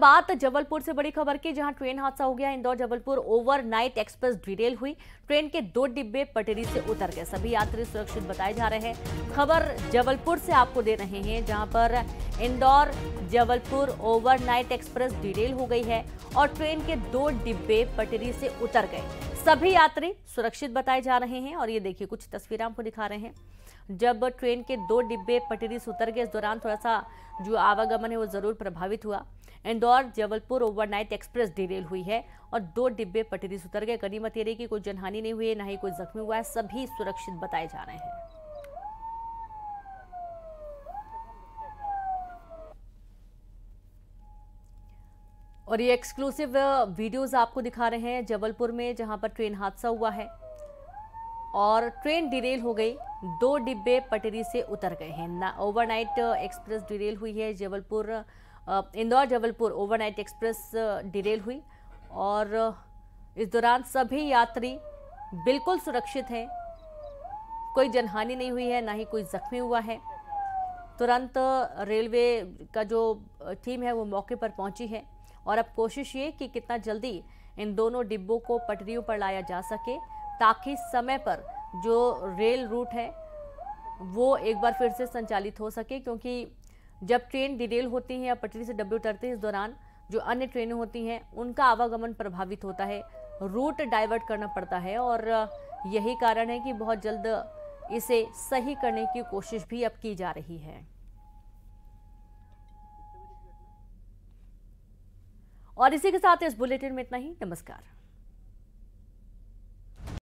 बात जबलपुर से बड़ी खबर की जहां ट्रेन हादसा हो गया Indore Jabalpur overnight express derail हुई ट्रेन के दो डिब्बे पटरी से उतर गए सभी यात्री सुरक्षित बताए जा रहे हैं खबर जबलपुर से आपको दे रहे हैं जहां पर Indore Jabalpur overnight express derail हो गई है और ट्रेन के दो डिब्बे पटरी से उतर गए सभी यात्री सुरक्षित बताए जा रहे हैं और ये देखिए कुछ तस्वीरें आपको दिखा रहे हैं जब ट्रेन के दो डिब्बे पटरी से उतर गए इस दौरान थोड़ा सा जो आवागमन है वो ज़रूर प्रभावित हुआ Indore Jabalpur overnight express derail हुई है और दो डिब्बे पटरी से उतर गए गनीमत ये रही कि कोई जनहानि नहीं हुई है ना ही कोई जख्मी हुआ है सभी सुरक्षित बताए जा रहे हैं और ये एक्सक्लूसिव वीडियोस uh, आपको दिखा रहे हैं जबलपुर में जहां पर ट्रेन हादसा हुआ है और ट्रेन डिरेल हो गई दो डिब्बे पटरी से उतर गए हैं ना ओवरनाइट एक्सप्रेस डिरेल हुई है Jabalpur uh, Indore Jabalpur overnight express derail हुई और uh, इस दौरान सभी यात्री बिल्कुल सुरक्षित हैं कोई जनहानि नहीं हुई है ना ही कोई जख्मी हुआ है तुरंत रेलवे का जो टीम है वो मौके पर पहुंची है और अब कोशिश ये कि कितना जल्दी इन दोनों डिब्बों को पटरियों पर लाया जा सके ताकि समय पर जो रेल रूट है वो एक बार फिर से संचालित हो सके क्योंकि जब ट्रेन डिटेल होती है या पटरी से डब्बे उतरते हैं इस दौरान जो अन्य ट्रेनें होती हैं उनका आवागमन प्रभावित होता है रूट डाइवर्ट करना पड़ता है और यही कारण है कि बहुत जल्द इसे सही करने की कोशिश भी अब की जा रही है और इसी के साथ इस बुलेटिन में इतना ही नमस्कार